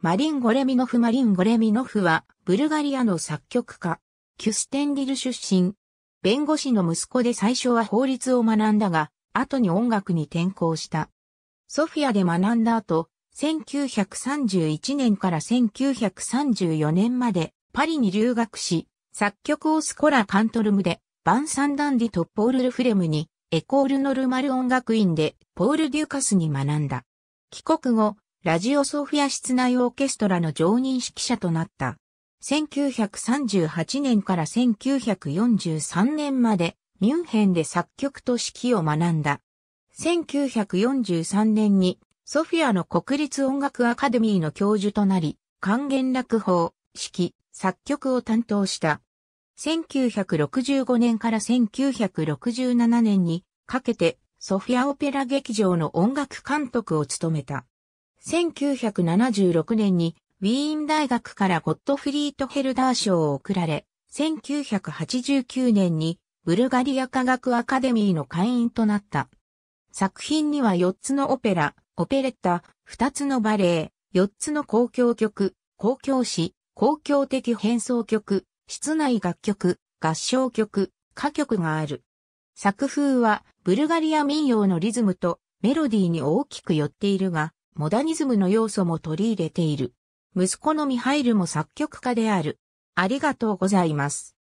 マリン・ゴレミノフ・マリン・ゴレミノフは、ブルガリアの作曲家、キュステンリル出身。弁護士の息子で最初は法律を学んだが、後に音楽に転向した。ソフィアで学んだ後、1931年から1934年までパリに留学し、作曲をスコラ・カントルムで、バン・サンダンディとポール・ルフレムに、エコール・ノルマル音楽院で、ポール・デュカスに学んだ。帰国後、ラジオソフィア室内オーケストラの常任指揮者となった。1938年から1943年までミュンヘンで作曲と指揮を学んだ。1943年にソフィアの国立音楽アカデミーの教授となり、還元楽法、指揮、作曲を担当した。1965年から1967年にかけてソフィアオペラ劇場の音楽監督を務めた。1976年にウィーン大学からゴットフリート・ヘルダー賞を贈られ、1989年にブルガリア科学アカデミーの会員となった。作品には4つのオペラ、オペレッタ、2つのバレエ、4つの公共曲、公共詩、公共的変奏曲、室内楽曲、合唱曲、歌曲がある。作風はブルガリア民謡のリズムとメロディーに大きく寄っているが、モダニズムの要素も取り入れている。息子のミハイルも作曲家である。ありがとうございます。